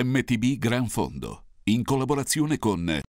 MTB Gran Fondo, in collaborazione con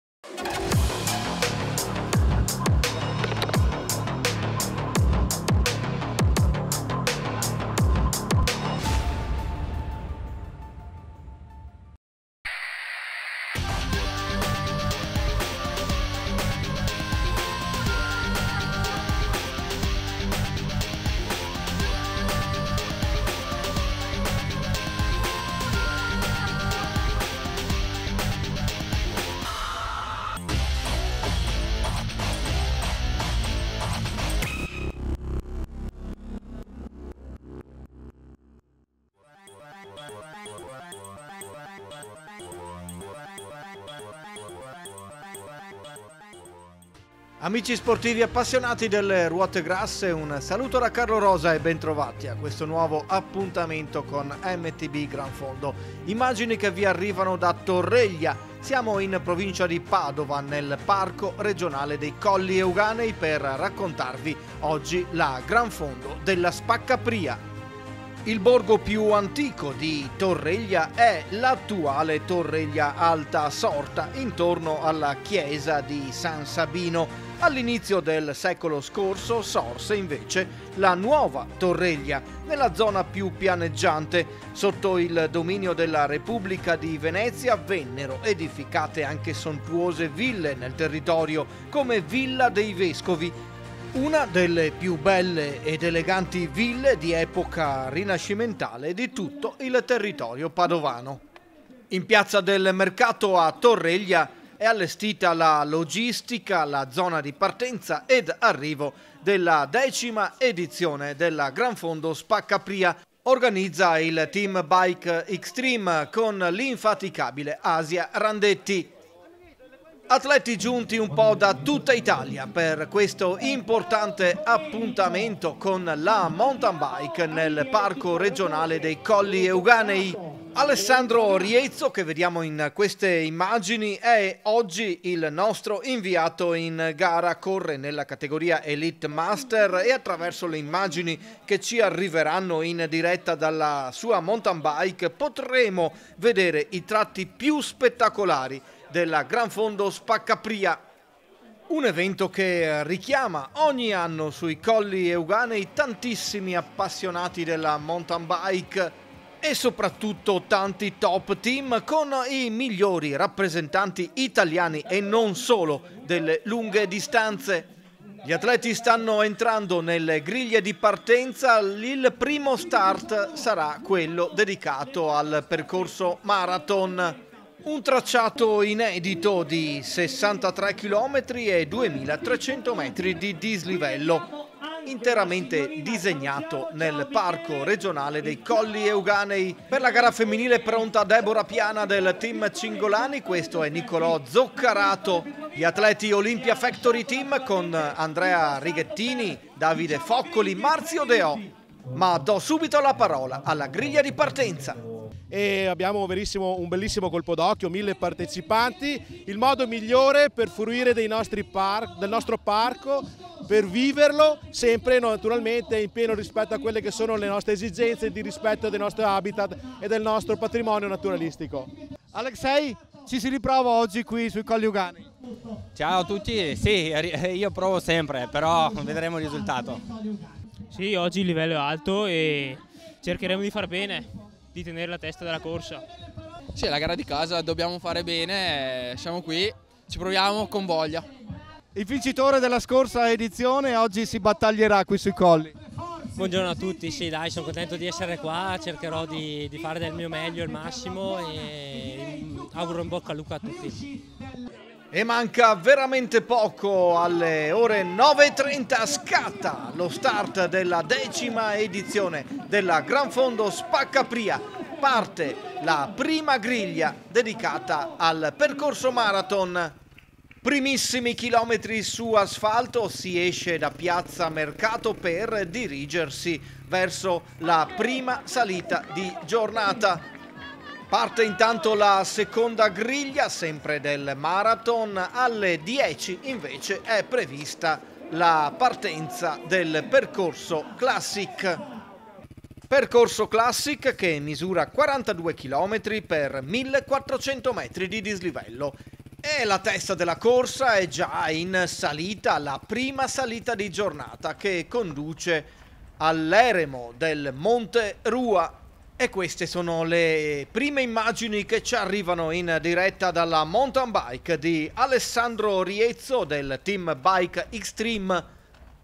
amici sportivi appassionati delle ruote grasse, un saluto da Carlo Rosa e bentrovati a questo nuovo appuntamento con MTB Gran Fondo. Immagini che vi arrivano da Torreglia. Siamo in provincia di Padova, nel Parco regionale dei Colli Euganei, per raccontarvi oggi la Gran Fondo della Spaccapria. Il borgo più antico di Torreglia è l'attuale Torreglia Alta Sorta, intorno alla chiesa di San Sabino. All'inizio del secolo scorso sorse invece la nuova Torreglia, nella zona più pianeggiante. Sotto il dominio della Repubblica di Venezia vennero edificate anche sontuose ville nel territorio, come Villa dei Vescovi, una delle più belle ed eleganti ville di epoca rinascimentale di tutto il territorio padovano. In piazza del mercato a Torreglia è allestita la logistica, la zona di partenza ed arrivo della decima edizione della Gran Fondo Spaccapria. Organizza il team Bike Extreme con l'infaticabile Asia Randetti. Atleti giunti un po' da tutta Italia per questo importante appuntamento con la mountain bike nel parco regionale dei Colli Euganei. Alessandro Riezzo, che vediamo in queste immagini, è oggi il nostro inviato in gara. Corre nella categoria Elite Master e attraverso le immagini che ci arriveranno in diretta dalla sua mountain bike potremo vedere i tratti più spettacolari della Gran Fondo Spaccapria un evento che richiama ogni anno sui colli euganei tantissimi appassionati della mountain bike e soprattutto tanti top team con i migliori rappresentanti italiani e non solo delle lunghe distanze. Gli atleti stanno entrando nelle griglie di partenza, il primo start sarà quello dedicato al percorso marathon. Un tracciato inedito di 63 km e 2300 metri di dislivello interamente disegnato nel Parco regionale dei Colli Euganei. Per la gara femminile pronta Deborah Piana del team Cingolani, questo è Niccolò Zoccarato. Gli atleti Olimpia Factory Team con Andrea Righettini, Davide Foccoli, Marzio Deò ma do subito la parola alla griglia di partenza e abbiamo un bellissimo colpo d'occhio, mille partecipanti. Il modo migliore per fruire par del nostro parco, per viverlo sempre naturalmente in pieno rispetto a quelle che sono le nostre esigenze di rispetto del nostro habitat e del nostro patrimonio naturalistico. Alexei, ci si riprova oggi qui sui Colli Ugani. Ciao a tutti, sì, io provo sempre, però vedremo il risultato. Sì, oggi il livello è alto e cercheremo di far bene, di tenere la testa della corsa. Sì, è la gara di casa, dobbiamo fare bene, eh, siamo qui, ci proviamo con voglia. Il vincitore della scorsa edizione oggi si battaglierà qui sui colli. Buongiorno a tutti, sì dai, sono contento di essere qua, cercherò di, di fare del mio meglio, il massimo e mm, auguro un bocca al lupo a tutti. E manca veramente poco alle ore 9.30 scatta lo start della decima edizione della Gran Fondo Spaccapria. Parte la prima griglia dedicata al percorso marathon. Primissimi chilometri su asfalto si esce da piazza Mercato per dirigersi verso la prima salita di giornata Parte intanto la seconda griglia, sempre del marathon, alle 10 invece è prevista la partenza del percorso Classic. Percorso Classic che misura 42 km per 1400 metri di dislivello. E la testa della corsa è già in salita, la prima salita di giornata che conduce all'eremo del Monte Rua e queste sono le prime immagini che ci arrivano in diretta dalla mountain bike di Alessandro Riezzo del team Bike Xtreme.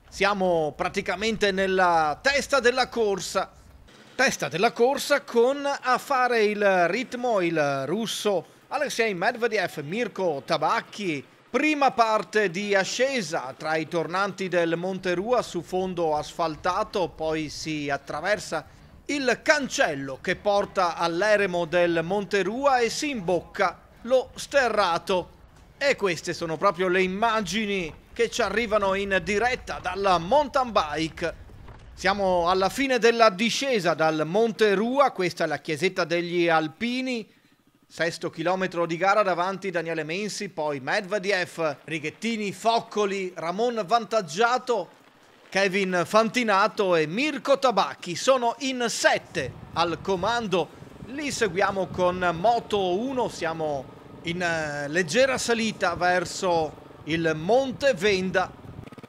Siamo praticamente nella testa della corsa. Testa della corsa con a fare il ritmo il russo Alexei Medvedev, Mirko Tabacchi. Prima parte di ascesa tra i tornanti del Monte Rua su fondo asfaltato, poi si attraversa il cancello che porta all'eremo del Monterua e si imbocca lo sterrato. E queste sono proprio le immagini che ci arrivano in diretta dalla mountain bike. Siamo alla fine della discesa dal Monte Rua, questa è la chiesetta degli Alpini, Sesto chilometro di gara davanti Daniele Mensi, poi Medvedev, Righettini, Foccoli, Ramon vantaggiato, Kevin Fantinato e Mirko Tabacchi sono in sette al comando. Li seguiamo con Moto 1, siamo in eh, leggera salita verso il Monte Venda.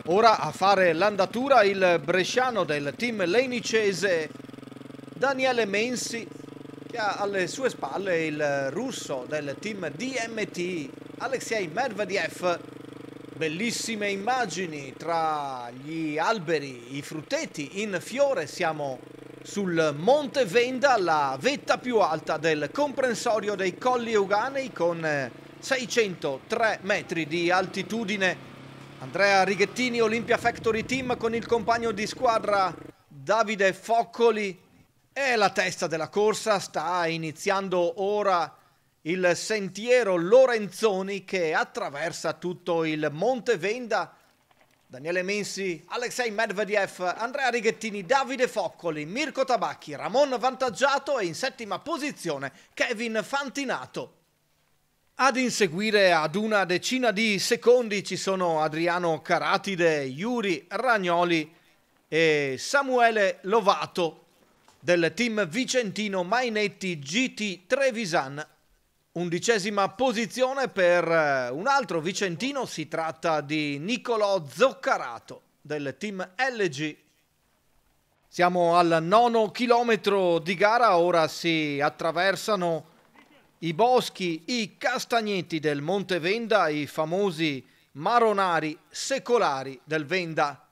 Ora a fare l'andatura il bresciano del team lenicese Daniele Mensi che ha alle sue spalle il russo del team DMT Alexei Mervediev bellissime immagini tra gli alberi, i frutteti in fiore. Siamo sul Monte Venda, la vetta più alta del comprensorio dei Colli Euganei con 603 eh, metri di altitudine. Andrea Righettini, Olympia Factory Team con il compagno di squadra Davide Foccoli È la testa della corsa sta iniziando ora il sentiero Lorenzoni che attraversa tutto il Monte Venda. Daniele Minsi, Alexei Medvedev, Andrea Righettini, Davide Foccoli, Mirko Tabacchi, Ramon Vantaggiato e in settima posizione Kevin Fantinato. Ad inseguire ad una decina di secondi ci sono Adriano Caratide, Yuri Ragnoli e Samuele Lovato del team vicentino Mainetti GT Trevisan Undicesima posizione per eh, un altro vicentino, si tratta di Nicolò Zoccarato del team LG. Siamo al nono chilometro di gara, ora si attraversano i boschi, i castagneti del Monte Venda, i famosi maronari secolari del Venda.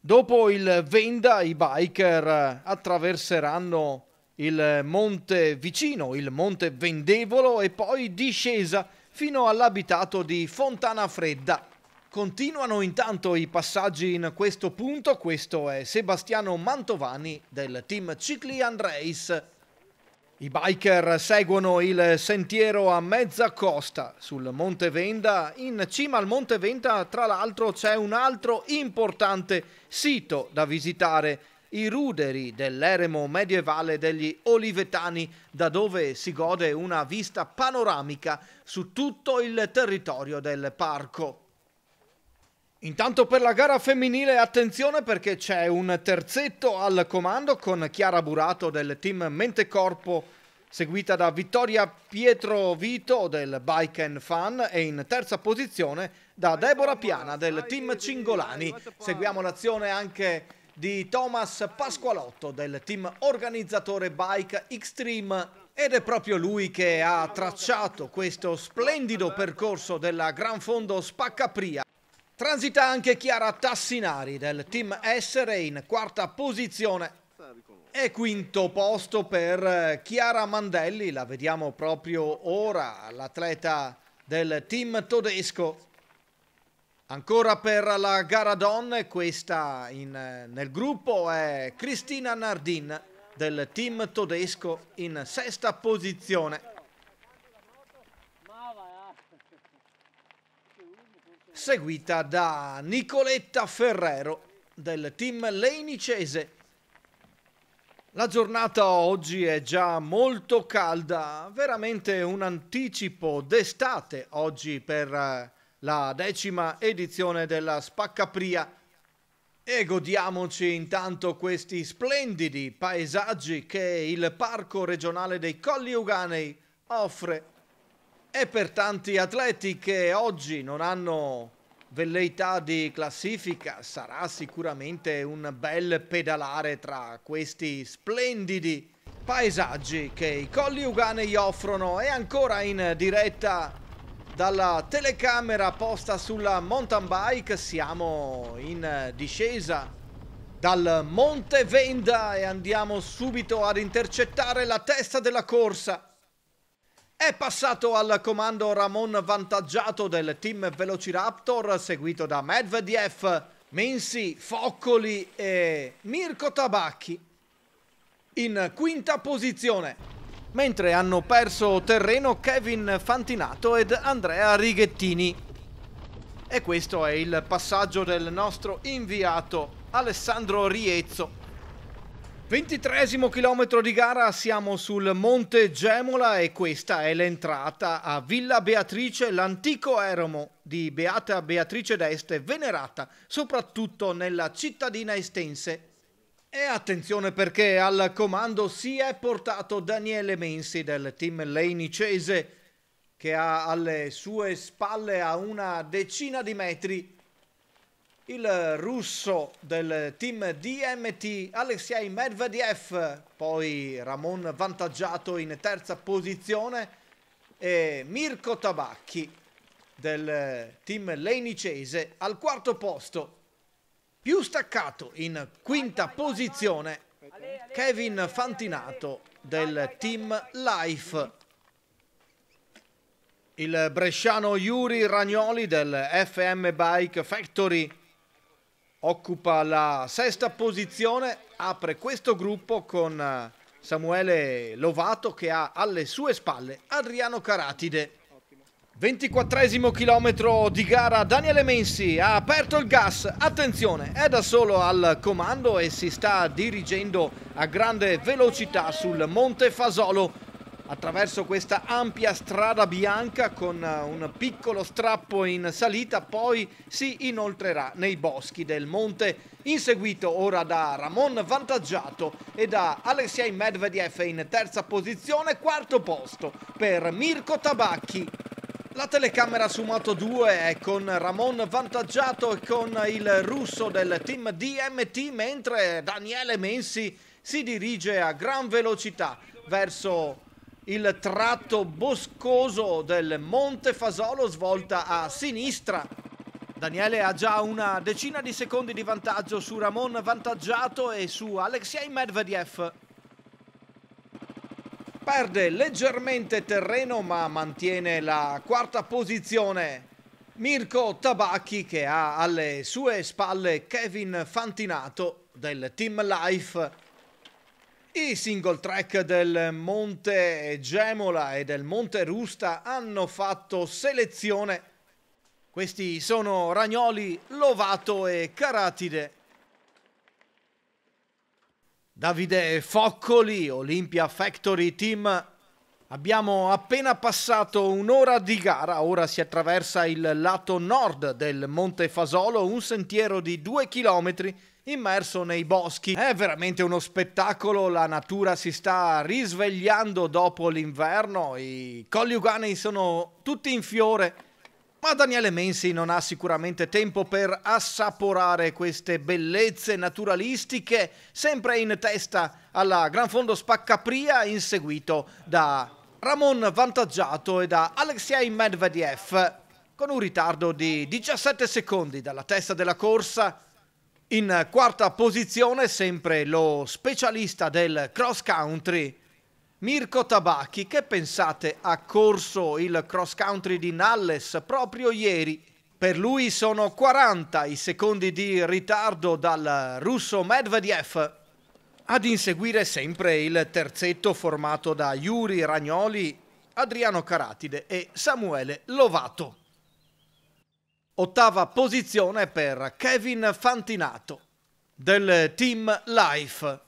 Dopo il Venda i biker eh, attraverseranno il monte vicino, il monte Vendevolo e poi discesa fino all'abitato di Fontana Fredda. Continuano intanto i passaggi in questo punto, questo è Sebastiano Mantovani del team Cicli Andreis. I biker seguono il sentiero a mezza costa sul Monte Venda. In cima al Monte Venda, tra l'altro, c'è un altro importante sito da visitare i ruderi dell'eremo medievale degli Olivetani, da dove si gode una vista panoramica su tutto il territorio del parco. Intanto per la gara femminile attenzione perché c'è un terzetto al comando con Chiara Burato del team Mentecorpo seguita da Vittoria Pietro Vito del Bike and Fun e in terza posizione da Deborah Piana del team Cingolani. Seguiamo l'azione anche di Thomas Pasqualotto del team organizzatore Bike Extreme ed è proprio lui che ha tracciato questo splendido percorso della Gran Fondo Spaccapria. Transita anche Chiara Tassinari del team s in quarta posizione e quinto posto per eh, Chiara Mandelli, la vediamo proprio ora, l'atleta del team tedesco Ancora per la gara donne, questa in, nel gruppo è Cristina Nardin del team tedesco in sesta posizione. Seguita da Nicoletta Ferrero del team leinicese. La giornata oggi è già molto calda, veramente un anticipo d'estate oggi per eh, la decima edizione della Spaccapria e godiamoci intanto questi splendidi paesaggi che il Parco regionale dei Colli Uganei offre e per tanti atleti che oggi non hanno velleità di classifica sarà sicuramente un bel pedalare tra questi splendidi paesaggi che i Colli Uganei offrono e ancora in diretta dalla telecamera posta sulla mountain bike siamo in discesa dal Monte Venda e andiamo subito ad intercettare la testa della corsa. È passato al comando Ramon vantaggiato del team Velociraptor seguito da Medvedev, Minsi, Foccoli e Mirko Tabacchi in quinta posizione mentre hanno perso terreno Kevin Fantinato ed Andrea Righettini. E questo è il passaggio del nostro inviato Alessandro Riezzo. 23 chilometro di gara, siamo sul Monte Gemola e questa è l'entrata a Villa Beatrice, l'antico eromo di Beata Beatrice d'Este, venerata soprattutto nella cittadina estense e attenzione perché al comando si è portato Daniele Mensi del team leinicese che ha alle sue spalle a una decina di metri il russo del team DMT Alexei Medvedev, poi Ramon vantaggiato in terza posizione e Mirko Tabacchi del team leinicese al quarto posto. Più staccato in quinta posizione Kevin Fantinato del team Life. Il bresciano Yuri Ragnoli del FM Bike Factory occupa la sesta posizione, apre questo gruppo con Samuele Lovato che ha alle sue spalle Adriano Caratide. 24 chilometro di gara, Daniele Mensi ha aperto il gas, attenzione, è da solo al comando e si sta dirigendo a grande velocità sul Monte Fasolo attraverso questa ampia strada bianca con eh, un piccolo strappo in salita, poi si inoltrerà nei boschi del monte, inseguito ora da Ramon Vantaggiato e da Alexei Medvedev in terza posizione, quarto posto per Mirko Tabacchi. La telecamera su Moto 2 è con Ramon vantaggiato e con il russo del team DMT, mentre Daniele Mensi si dirige a gran velocità verso il tratto boscoso del Monte Fasolo, svolta a sinistra. Daniele ha già una decina di secondi di vantaggio su Ramon vantaggiato e su Alexei Medvedev perde leggermente terreno ma mantiene la quarta posizione. Mirko Tabacchi che ha alle sue spalle Kevin Fantinato del Team Life. I single track del Monte Gemola e del Monte Rusta hanno fatto selezione. Questi sono Ragnoli, Lovato e Caratide. Davide Foccoli, Olympia Factory Team. Abbiamo appena passato un'ora di gara, ora si attraversa il lato nord del Monte Fasolo, un sentiero di due chilometri immerso nei boschi. È veramente uno spettacolo, la natura si sta risvegliando dopo l'inverno, i colli ugani sono tutti in fiore ma Daniele Mensi non ha sicuramente tempo per assaporare queste bellezze naturalistiche, sempre in testa alla Gran Fondo Spaccapria, inseguito da Ramon Vantaggiato e da Alexei Medvedev, con un ritardo di 17 secondi dalla testa della corsa. In quarta posizione sempre lo specialista del cross country, Mirko Tabacchi, che pensate ha corso il cross country di Nalles proprio ieri? Per lui sono 40 i secondi di ritardo dal russo Medvedev. Ad inseguire sempre il terzetto formato da Yuri Ragnoli, Adriano Caratide e Samuele Lovato. Ottava posizione per Kevin Fantinato del Team Life.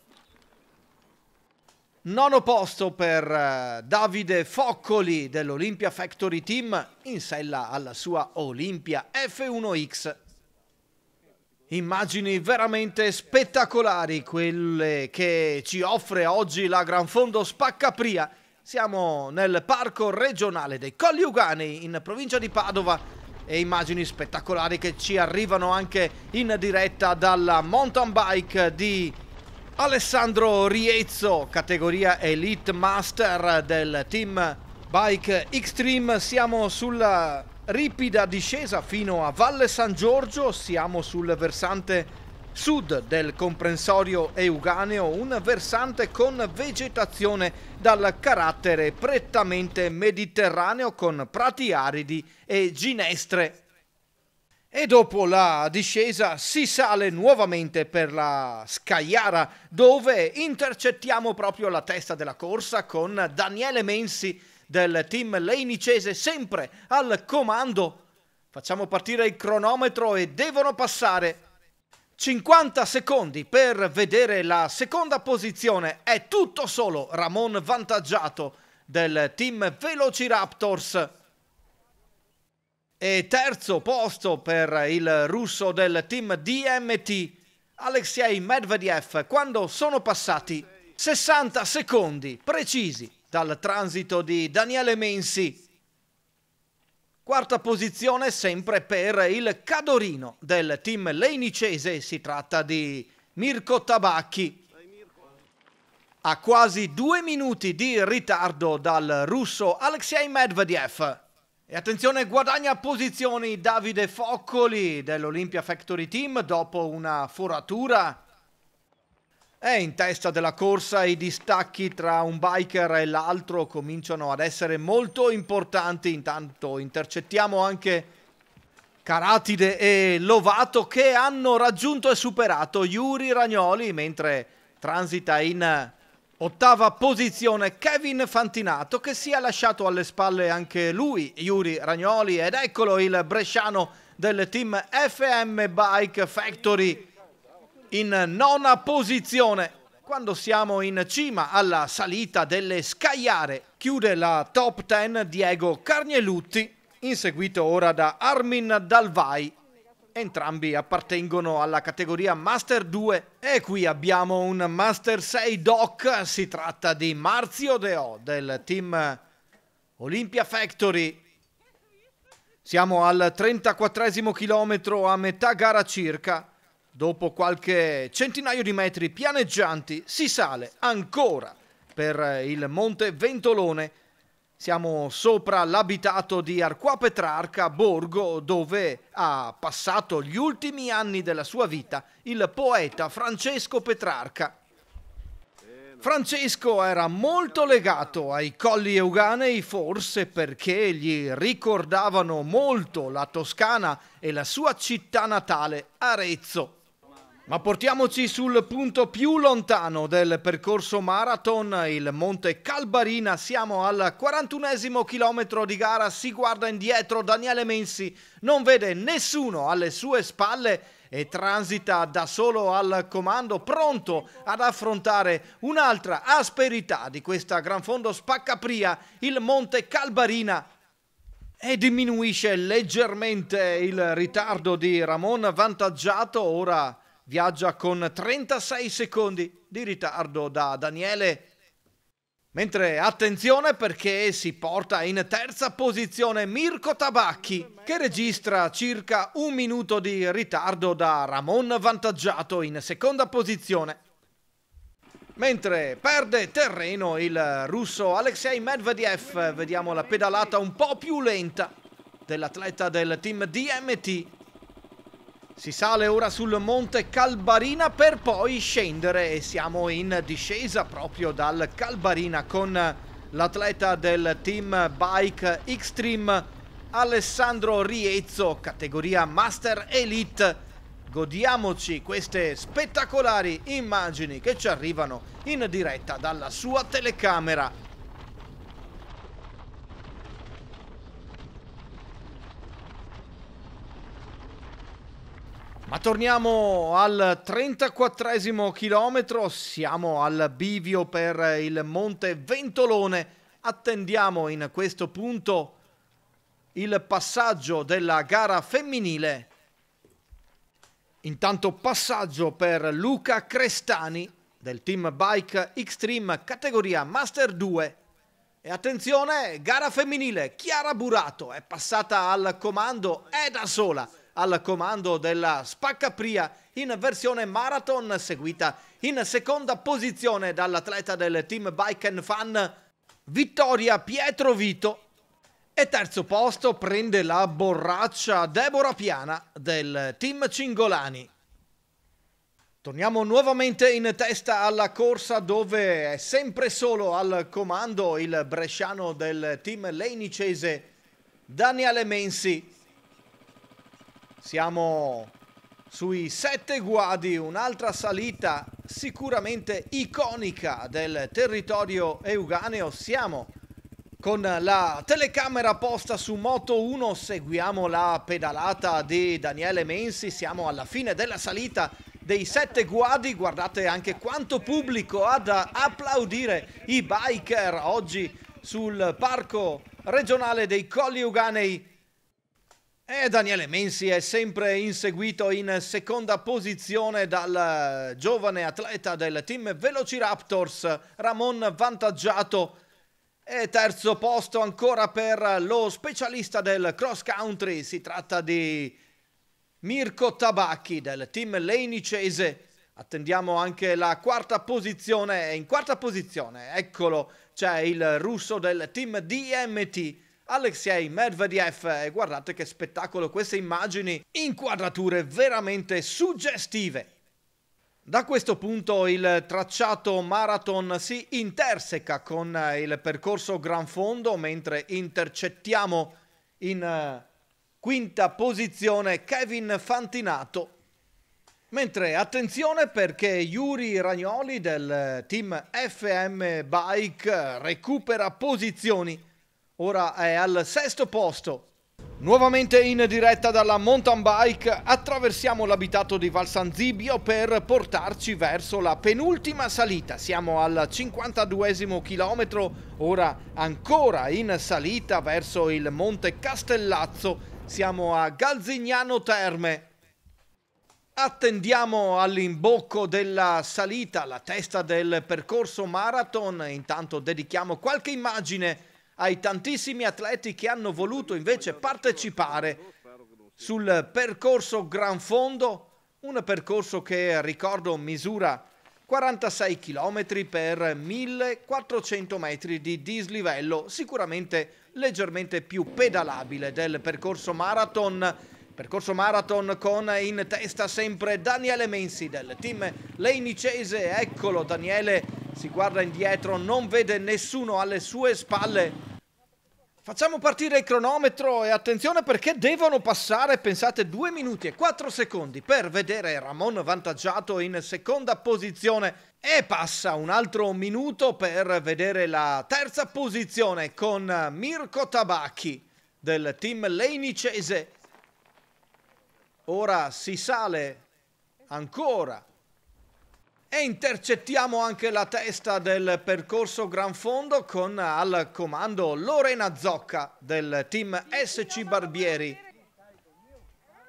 Nono posto per eh, Davide Foccoli dell'Olympia Factory Team in sella alla sua Olympia F1X. Immagini veramente spettacolari quelle che ci offre oggi la Gran Fondo Spaccapria. Siamo nel parco regionale dei Colli Uganei in provincia di Padova e immagini spettacolari che ci arrivano anche in diretta dalla mountain bike di Alessandro Riezzo, categoria Elite Master del team Bike Xtreme. Siamo sulla ripida discesa fino a Valle San Giorgio, siamo sul versante sud del comprensorio euganeo, un versante con vegetazione dal carattere prettamente mediterraneo con prati aridi e ginestre e dopo la discesa si sale nuovamente per la Scagliara dove intercettiamo proprio la testa della corsa con Daniele Mensi del team leinicese sempre al comando. Facciamo partire il cronometro e devono passare 50 secondi per vedere la seconda posizione. È tutto solo Ramon vantaggiato del team Velociraptors. E terzo posto per il russo del team DMT, Alexei Medvedev, quando sono passati 60 secondi precisi dal transito di Daniele Mensi. Quarta posizione sempre per il Cadorino del team leinicese, si tratta di Mirko Tabacchi. A quasi due minuti di ritardo dal russo Alexei Medvedev. E attenzione, guadagna posizioni Davide Foccoli dell'Olympia Factory Team dopo una foratura. È in testa della corsa i distacchi tra un biker e l'altro cominciano ad essere molto importanti. Intanto intercettiamo anche Caratide e Lovato che hanno raggiunto e superato Yuri Ragnoli mentre transita in Ottava posizione Kevin Fantinato che si è lasciato alle spalle anche lui, Yuri Ragnoli ed eccolo il bresciano del team FM Bike Factory in nona posizione. Quando siamo in cima alla salita delle Scagliare chiude la top 10 Diego Carnielutti inseguito ora da Armin Dalvai Entrambi appartengono alla categoria Master 2 e qui abbiamo un Master 6 Doc, si tratta di Marzio Deo del team Olympia Factory. Siamo al 34 chilometro a metà gara circa. Dopo qualche centinaio di metri pianeggianti si sale ancora per il Monte Ventolone siamo sopra l'abitato di Arqua Petrarca, Borgo, dove ha passato gli ultimi anni della sua vita il poeta Francesco Petrarca. Francesco era molto legato ai colli euganei forse perché gli ricordavano molto la Toscana e la sua città natale, Arezzo. Ma portiamoci sul punto più lontano del percorso marathon, il Monte Calbarina. Siamo al 41 esimo chilometro di gara, si guarda indietro, Daniele Mensi non vede nessuno alle sue spalle e transita da solo al comando, pronto ad affrontare un'altra asperità di questa Gran Fondo Spaccapria, il Monte Calbarina e diminuisce leggermente il ritardo di Ramon, vantaggiato ora viaggia con 36 secondi di ritardo da Daniele. Mentre attenzione perché si porta in terza posizione Mirko Tabacchi che registra circa un minuto di ritardo da Ramon Vantaggiato in seconda posizione. Mentre perde terreno il russo Alexei Medvedev, vediamo la pedalata un po' più lenta dell'atleta del team DMT si sale ora sul monte Calbarina per poi scendere e siamo in discesa proprio dal Calbarina con l'atleta del team Bike Xtreme Alessandro Riezzo, categoria Master Elite. Godiamoci queste spettacolari immagini che ci arrivano in diretta dalla sua telecamera Ma torniamo al 34 chilometro, siamo al bivio per il Monte Ventolone, attendiamo in questo punto il passaggio della gara femminile. Intanto passaggio per Luca Crestani del team Bike Xtreme categoria Master 2. E attenzione, gara femminile, Chiara Burato è passata al comando, è da sola al comando della Spaccapria in versione marathon, seguita in seconda posizione dall'atleta del team Bike and Fun Vittoria Pietrovito e terzo posto prende la borraccia Deborah Piana del team Cingolani. Torniamo nuovamente in testa alla corsa dove è sempre solo al comando il bresciano del team leinicese Daniele Mensi siamo sui sette guadi, un'altra salita sicuramente iconica del territorio euganeo. Siamo con la telecamera posta su Moto 1, seguiamo la pedalata di Daniele Mensi, siamo alla fine della salita dei sette guadi, guardate anche quanto pubblico ha da applaudire i biker oggi sul parco regionale dei Colli Euganei e Daniele Mensi è sempre inseguito in seconda posizione dal eh, giovane atleta del team Velociraptors, Ramon Vantaggiato. E terzo posto ancora per lo specialista del cross country, si tratta di Mirko Tabacchi del team Leinicese. Attendiamo anche la quarta posizione, in quarta posizione, eccolo, c'è il russo del team DMT, Alexei Medvedev e guardate che spettacolo queste immagini, inquadrature veramente suggestive. Da questo punto il tracciato marathon si interseca con eh, il percorso Gran Fondo mentre intercettiamo in eh, quinta posizione Kevin Fantinato. Mentre attenzione perché Yuri Ragnoli del eh, team FM Bike recupera posizioni ora è al sesto posto. Nuovamente in diretta dalla mountain bike attraversiamo l'abitato di Val Sanzibio per portarci verso la penultima salita. Siamo al 52 esimo chilometro, ora ancora in salita verso il Monte Castellazzo. Siamo a Galzignano Terme. Attendiamo all'imbocco della salita, la testa del percorso marathon. Intanto dedichiamo qualche immagine ai tantissimi atleti che hanno voluto invece partecipare sul percorso Gran Fondo, un percorso che ricordo misura 46 km per 1400 metri di dislivello, sicuramente leggermente più pedalabile del percorso marathon Percorso marathon con in testa sempre Daniele Mensi del team Leinicese. Eccolo Daniele, si guarda indietro, non vede nessuno alle sue spalle. Facciamo partire il cronometro e attenzione perché devono passare, pensate, 2 minuti e 4 secondi per vedere Ramon vantaggiato in seconda posizione e passa un altro minuto per vedere la terza posizione con Mirko Tabacchi del team Leinicese Ora si sale ancora e intercettiamo anche la testa del percorso Gran Fondo con al comando Lorena Zocca del team SC Barbieri.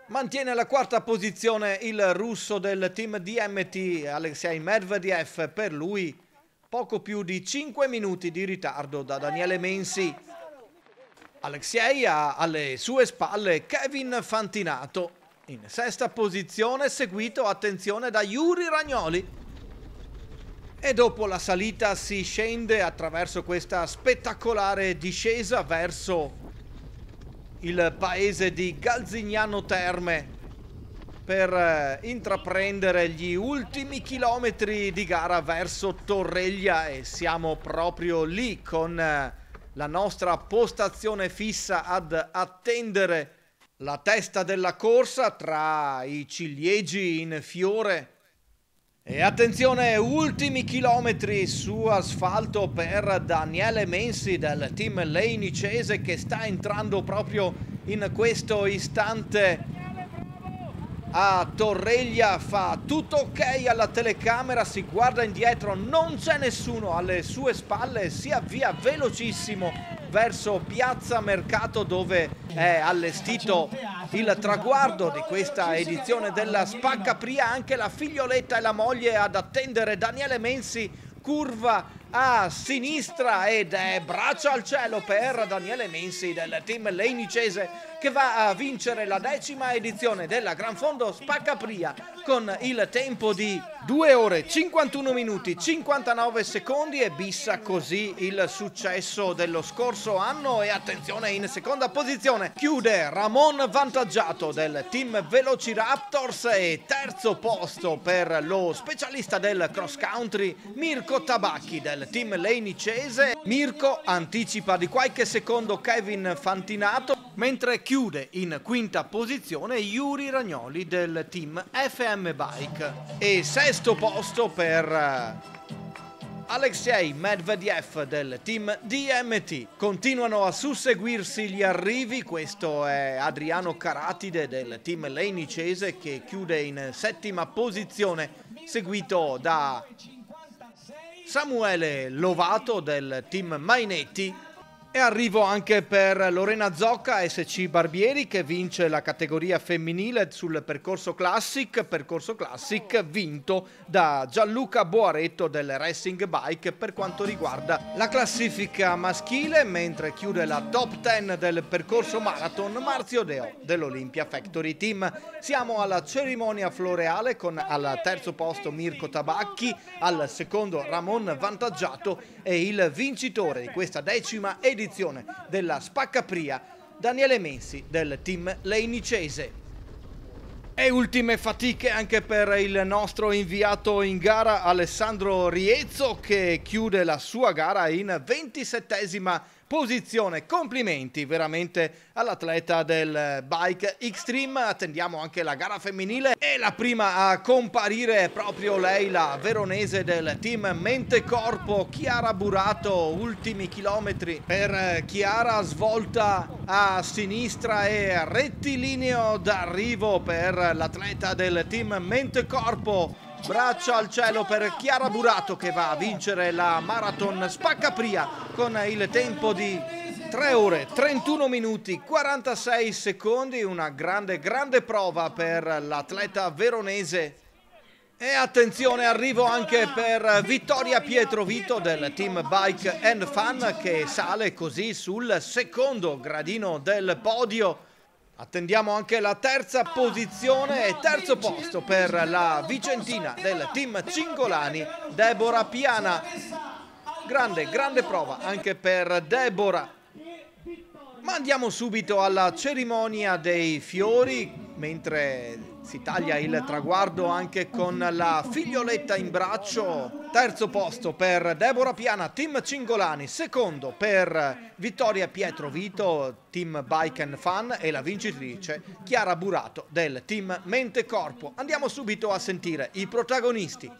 Mantiene la quarta posizione il russo del team DMT Alexei Medvedev, per lui poco più di 5 minuti di ritardo da Daniele Mensi. Alexei ha alle sue spalle Kevin Fantinato in sesta posizione, seguito, attenzione, da Yuri Ragnoli. E dopo la salita si scende attraverso questa spettacolare discesa verso il paese di Galzignano Terme per eh, intraprendere gli ultimi chilometri di gara verso Torreglia e siamo proprio lì con eh, la nostra postazione fissa ad attendere la testa della corsa tra i ciliegi in fiore. E attenzione, ultimi chilometri su asfalto per Daniele Mensi del team Leinicese che sta entrando proprio in questo istante a Torreglia fa tutto ok alla telecamera, si guarda indietro, non c'è nessuno alle sue spalle, si avvia velocissimo verso Piazza Mercato dove è allestito il traguardo di questa edizione della Spacca Pria, anche la figlioletta e la moglie ad attendere Daniele Mensi, curva a sinistra ed è braccio al cielo per Daniele Mensi del team leinicese che va a vincere la decima edizione della Gran Fondo Spaccapria con il tempo di 2 ore 51 minuti 59 secondi e bissa così il successo dello scorso anno e attenzione in seconda posizione chiude Ramon vantaggiato del team Velociraptors e terzo posto per lo specialista del cross country Mirko Tabacchi del team Leinicese Mirko anticipa di qualche secondo Kevin Fantinato mentre chiude Chiude in quinta posizione Yuri Ragnoli del team FM Bike e sesto posto per eh, Alexei Medvedev del team DMT. Continuano a susseguirsi gli arrivi, questo è Adriano Caratide del team Leinicese che chiude in settima posizione, seguito da Samuele Lovato del team Mainetti e arrivo anche per Lorena Zocca, SC Barbieri, che vince la categoria femminile sul percorso classic, percorso classic vinto da Gianluca Boaretto del Racing Bike per quanto riguarda la classifica maschile, mentre chiude la top 10 del percorso marathon Marzio Deo dell'Olimpia Factory Team. Siamo alla cerimonia floreale con al terzo posto Mirko Tabacchi, al secondo Ramon Vantaggiato e il vincitore di questa decima edizione edizione della Spaccapria Daniele Mensi del team leinicese. E ultime fatiche anche per il nostro inviato in gara Alessandro Riezzo che chiude la sua gara in 27esima posizione. Complimenti veramente all'atleta del bike Xtreme. Attendiamo anche la gara femminile e la prima a comparire è proprio lei, la veronese del team Mentecorpo, Chiara Burato, ultimi chilometri per Chiara, svolta a sinistra e rettilineo d'arrivo per l'atleta del team Mentecorpo Braccia al cielo per Chiara Burato che va a vincere la Marathon Spaccapria con il tempo di 3 ore 31 minuti 46 secondi. Una grande, grande prova per l'atleta veronese. E attenzione, arrivo anche per Vittoria Pietrovito del team Bike and Fun che sale così sul secondo gradino del podio Attendiamo anche la terza ah, posizione e terzo posto per la Vicentina del team Cingolani, Deborah Piana. Grande, grande prova anche per Deborah. Ma andiamo subito alla cerimonia dei fiori, mentre si taglia il traguardo anche con la figlioletta in braccio. Terzo posto per Deborah Piana, team Cingolani. Secondo per Vittoria Pietro Vito, team Bike and Fun. E la vincitrice Chiara Burato del team Mente Corpo. Andiamo subito a sentire i protagonisti.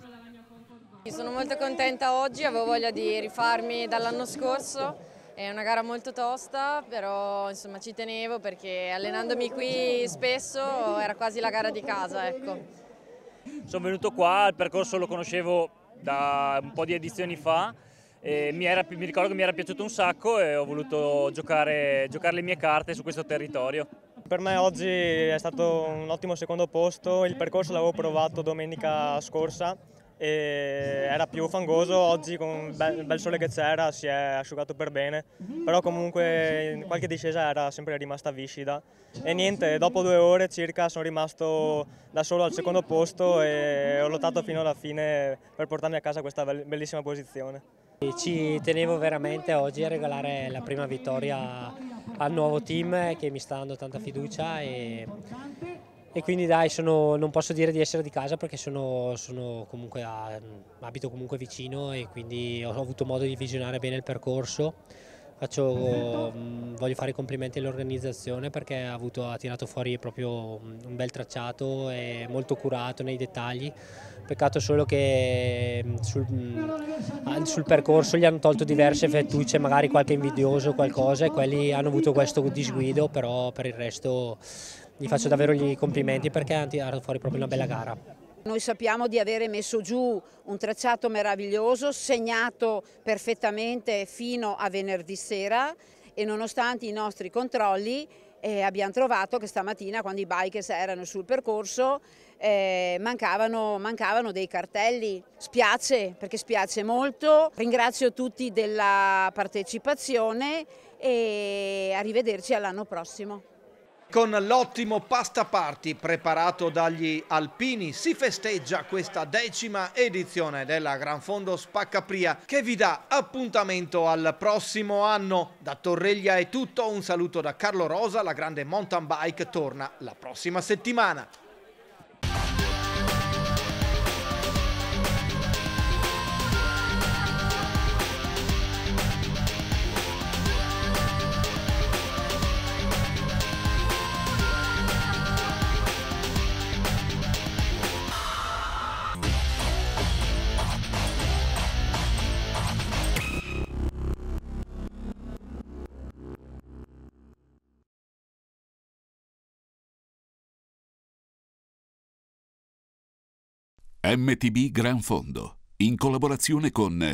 Sono molto contenta oggi, avevo voglia di rifarmi dall'anno scorso è una gara molto tosta, però insomma ci tenevo perché allenandomi qui spesso era quasi la gara di casa. Ecco. Sono venuto qua, il percorso lo conoscevo da un po' di edizioni fa, mi, era, mi, ricordo che mi era piaciuto un sacco e ho voluto giocare, giocare le mie carte su questo territorio. Per me oggi è stato un ottimo secondo posto, il percorso l'avevo provato domenica scorsa era più fangoso, oggi con il bel sole che c'era si è asciugato per bene, però comunque qualche discesa era sempre rimasta viscida e niente, dopo due ore circa sono rimasto da solo al secondo posto e ho lottato fino alla fine per portarmi a casa questa bellissima posizione. Ci tenevo veramente oggi a regalare la prima vittoria al nuovo team eh, che mi sta dando tanta fiducia e e quindi dai sono, non posso dire di essere di casa perché sono, sono comunque a, abito comunque vicino e quindi ho avuto modo di visionare bene il percorso Faccio, mh, mm, voglio fare i complimenti all'organizzazione perché ha, avuto, ha, tirato fuori proprio mm, un bel tracciato e molto curato nei dettagli. Peccato solo che mm, sul, mh, sul percorso gli hanno tolto diverse fettucce, magari qualche invidioso o qualcosa, e quelli hanno avuto questo disguido, però per il resto gli faccio davvero i complimenti perché hanno tirato fuori proprio una bella gara. Noi sappiamo di avere messo giù un tracciato meraviglioso, segnato perfettamente fino a venerdì sera e nonostante i nostri controlli eh, abbiamo trovato che stamattina quando i bikers erano sul percorso eh, mancavano, mancavano, dei cartelli. Spiace, perché spiace molto. Ringrazio tutti della partecipazione e arrivederci all'anno prossimo. Con l'ottimo pasta party preparato dagli alpini si festeggia questa decima edizione della Gran Fondo Spaccapria che vi dà appuntamento al prossimo anno. Da Torreglia è tutto, un saluto da Carlo Rosa, la grande mountain bike torna la prossima settimana. MTB Gran Fondo, in collaborazione con